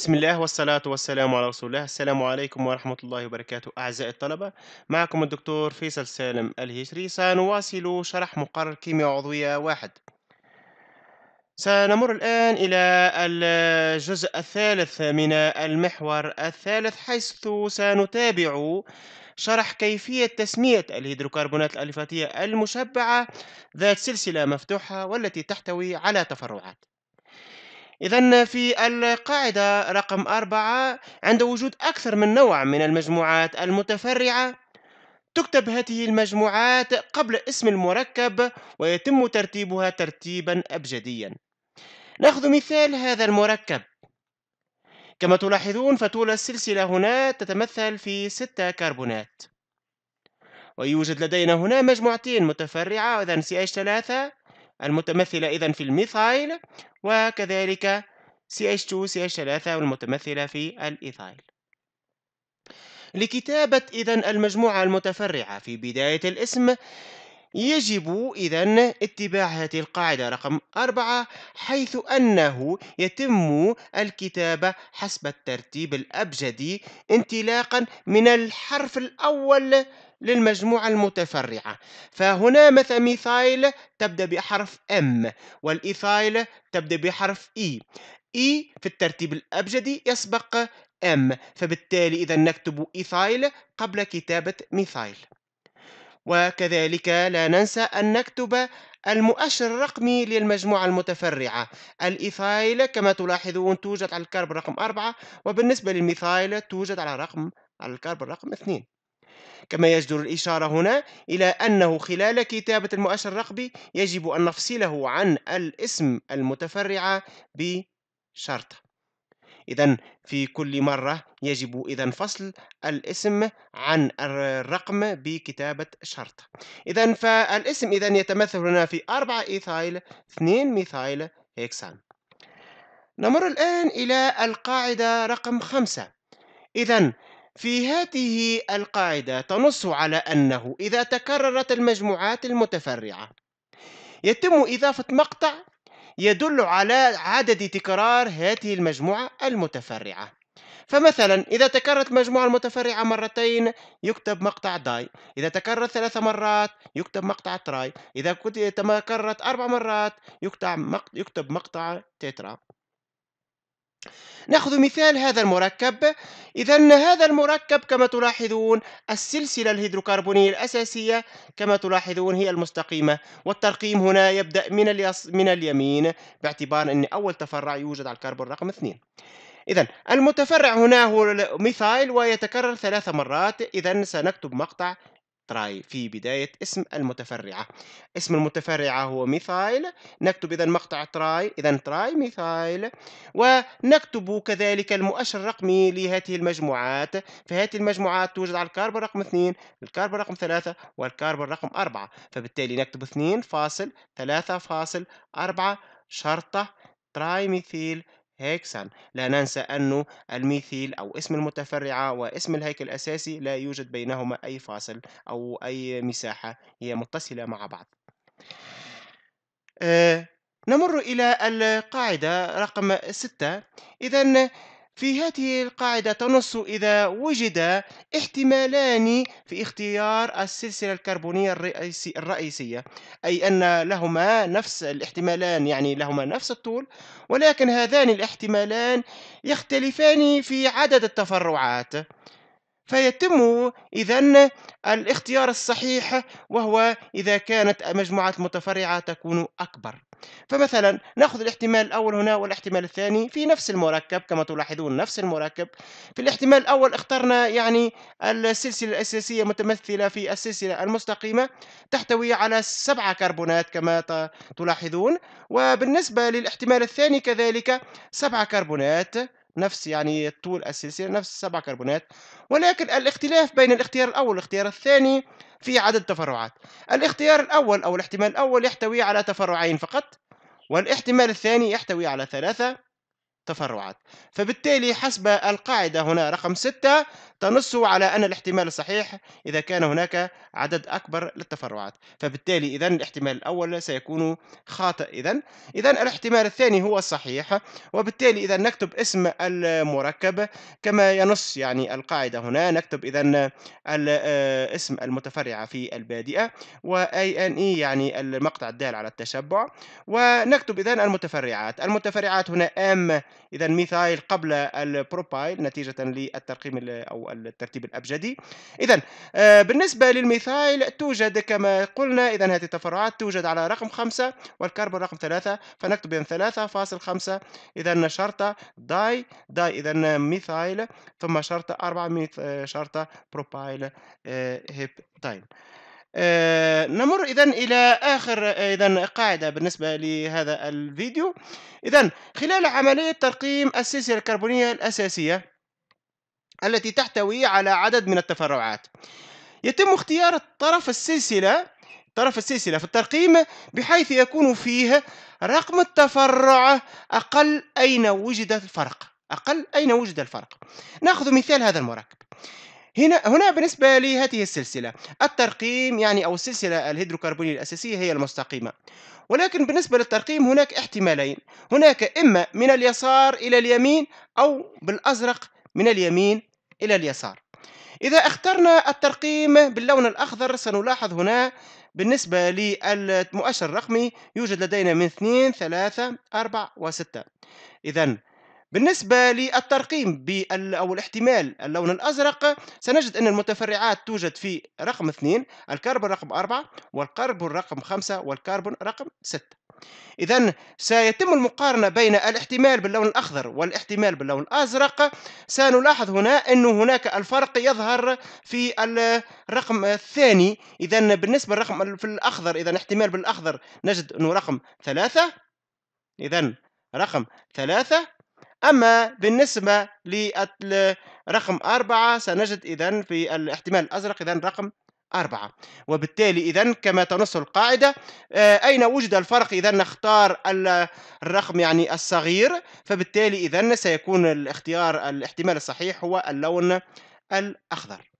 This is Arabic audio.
بسم الله والصلاة والسلام على رسول الله السلام عليكم ورحمة الله وبركاته أعزائي الطلبة معكم الدكتور فيصل سالم الهجري سنواصل شرح مقرر كيمياء عضوية واحد سنمر الآن إلى الجزء الثالث من المحور الثالث حيث سنتابع شرح كيفية تسمية الهيدروكربونات الألفاتية المشبعة ذات سلسلة مفتوحة والتي تحتوي على تفرعات إذا في القاعدة رقم أربعة عند وجود أكثر من نوع من المجموعات المتفرعة تكتب هذه المجموعات قبل اسم المركب ويتم ترتيبها ترتيبا أبجديا نأخذ مثال هذا المركب كما تلاحظون فطول السلسلة هنا تتمثل في ستة كربونات ويوجد لدينا هنا مجموعتين متفرعة إذا إذا 3 المتمثلة إذا في الميثايل وكذلك CH2 CH3 المتمثله في الإيثايل لكتابة إذا المجموعة المتفرعة في بداية الاسم يجب إذا اتباع هذه القاعدة رقم أربعة حيث أنه يتم الكتابة حسب الترتيب الأبجدي انطلاقا من الحرف الأول للمجموعة المتفرعة فهنا مثلا ميثايل تبدأ بحرف M والإيثايل تبدأ بحرف E إي e في الترتيب الأبجدي يسبق M فبالتالي إذا نكتب إيثايل قبل كتابة ميثايل وكذلك لا ننسى أن نكتب المؤشر الرقمي للمجموعة المتفرعة الإيثايل كما تلاحظون توجد على الكرب رقم 4 وبالنسبة للميثايل توجد على رقم على الكرب رقم 2 كما يجدر الإشارة هنا إلى أنه خلال كتابة المؤشر الرقمي يجب أن نفصله عن الاسم المتفرعة بشرطة إذا في كل مرة يجب إذا فصل الاسم عن الرقم بكتابة شرطة إذا فالاسم إذا يتمثل هنا في 4 إيثايل 2 ميثايل هيكسان نمر الآن إلى القاعدة رقم 5 إذا في هذه القاعدة تنص على أنه إذا تكررت المجموعات المتفرعة يتم إضافة مقطع يدل على عدد تكرار هذه المجموعة المتفرعة فمثلا إذا تكررت مجموعة المتفرعة مرتين يكتب مقطع داي إذا تكررت ثلاث مرات يكتب مقطع تراي إذا تكررت أربع مرات يكتب مقطع تترا نأخذ مثال هذا المركب إذا هذا المركب كما تلاحظون السلسلة الهيدروكربونية الأساسية كما تلاحظون هي المستقيمة والترقيم هنا يبدأ من, اليس من اليمين باعتبار أن أول تفرع يوجد على الكربون رقم اثنين إذا المتفرع هنا هو الميثايل ويتكرر ثلاث مرات إذا سنكتب مقطع تراي في بداية اسم المتفرعة اسم المتفرعة هو ميثايل نكتب إذا مقطع تراي إذا تراي ميثايل ونكتب كذلك المؤشر الرقمي لهذه المجموعات فهذه المجموعات توجد على الكربون رقم 2 الكربون رقم 3 والكربون رقم 4 فبالتالي نكتب 2.3.4 شرطة تراي ميثيل هيكسان لا ننسى أن الميثيل أو اسم المتفرعة واسم الهيكل الأساسي لا يوجد بينهما أي فاصل أو أي مساحة هي متصلة مع بعض آه، نمر إلى القاعدة رقم 6 إذا في هذه القاعدة تنص إذا وجد احتمالان في اختيار السلسلة الكربونية الرئيسي الرئيسية أي أن لهما نفس الاحتمالان يعني لهما نفس الطول ولكن هذان الاحتمالان يختلفان في عدد التفرعات فيتم إذا الاختيار الصحيح وهو إذا كانت مجموعات متفرعة تكون أكبر فمثلا ناخذ الاحتمال الأول هنا والاحتمال الثاني في نفس المركب كما تلاحظون نفس المركب في الاحتمال الأول اخترنا يعني السلسلة الأساسية متمثلة في السلسلة المستقيمة تحتوي على سبعة كربونات كما تلاحظون وبالنسبة للاحتمال الثاني كذلك سبعة كربونات نفس يعني الطول السلسلة نفس السبع كربونات ولكن الاختلاف بين الاختيار الأول والاختيار الثاني في عدد تفرعات الاختيار الأول أو الاحتمال الأول يحتوي على تفرعين فقط والاحتمال الثاني يحتوي على ثلاثة تفرعات فبالتالي حسب القاعدة هنا رقم ستة تنص على أن الاحتمال الصحيح إذا كان هناك عدد أكبر للتفرعات فبالتالي إذا الاحتمال الأول سيكون خاطئ إذا إذا الاحتمال الثاني هو الصحيح وبالتالي إذا نكتب اسم المركب كما ينص يعني القاعدة هنا نكتب إذا آه، اسم المتفرعة في البادئة و اي يعني المقطع الدال على التشبع ونكتب إذا المتفرعات المتفرعات هنا أم إذا ميثايل قبل البروبايل نتيجة للترقيم أو الترتيب الأبجدي إذا آه، بالنسبة للميثايل توجد كما قلنا إذا هذه التفرعات توجد على رقم خمسة والكربون رقم ثلاثة فنكتب إذا 3.5 إذا شرطة داي داي إذا ميثايل ثم شرطة 4 آه، شرطة بروبايل آه، هيبتاين آه نمر اذا الى اخر اذا قاعده بالنسبه لهذا الفيديو اذا خلال عمليه ترقيم السلسله الكربونيه الاساسيه التي تحتوي على عدد من التفرعات يتم اختيار طرف السلسلة طرف السلسلة في الترقيم بحيث يكون فيه رقم التفرع أقل أين وجد الفرق أقل أين وجد الفرق نأخذ مثال هذا المركب هنا هنا بالنسبة لهذه السلسلة الترقيم يعني أو السلسلة الهيدروكربونية الأساسية هي المستقيمة ولكن بالنسبة للترقيم هناك احتمالين هناك إما من اليسار إلى اليمين أو بالأزرق من اليمين إلى اليسار إذا اخترنا الترقيم باللون الأخضر سنلاحظ هنا بالنسبة للمؤشر الرقمي يوجد لدينا من 2 3 4 و6 إذا بالنسبة للترقيم أو الاحتمال اللون الأزرق سنجد أن المتفرعات توجد في رقم 2 الكربون رقم 4 والكربون رقم 5 والكربون رقم 6 إذا سيتم المقارنة بين الاحتمال باللون الأخضر والاحتمال باللون الأزرق سنلاحظ هنا أن هناك الفرق يظهر في الرقم الثاني إذا بالنسبة للرقم في الأخضر إذا احتمال بالأخضر نجد أنه رقم ثلاثة إذا رقم ثلاثة أما بالنسبة للرقم أربعة سنجد إذا في الاحتمال الأزرق إذا رقم أربعة وبالتالي إذا كما تنص القاعدة آه، أين وجد الفرق إذا نختار الرقم يعني الصغير فبالتالي إذا سيكون الاختيار الاحتمال الصحيح هو اللون الأخضر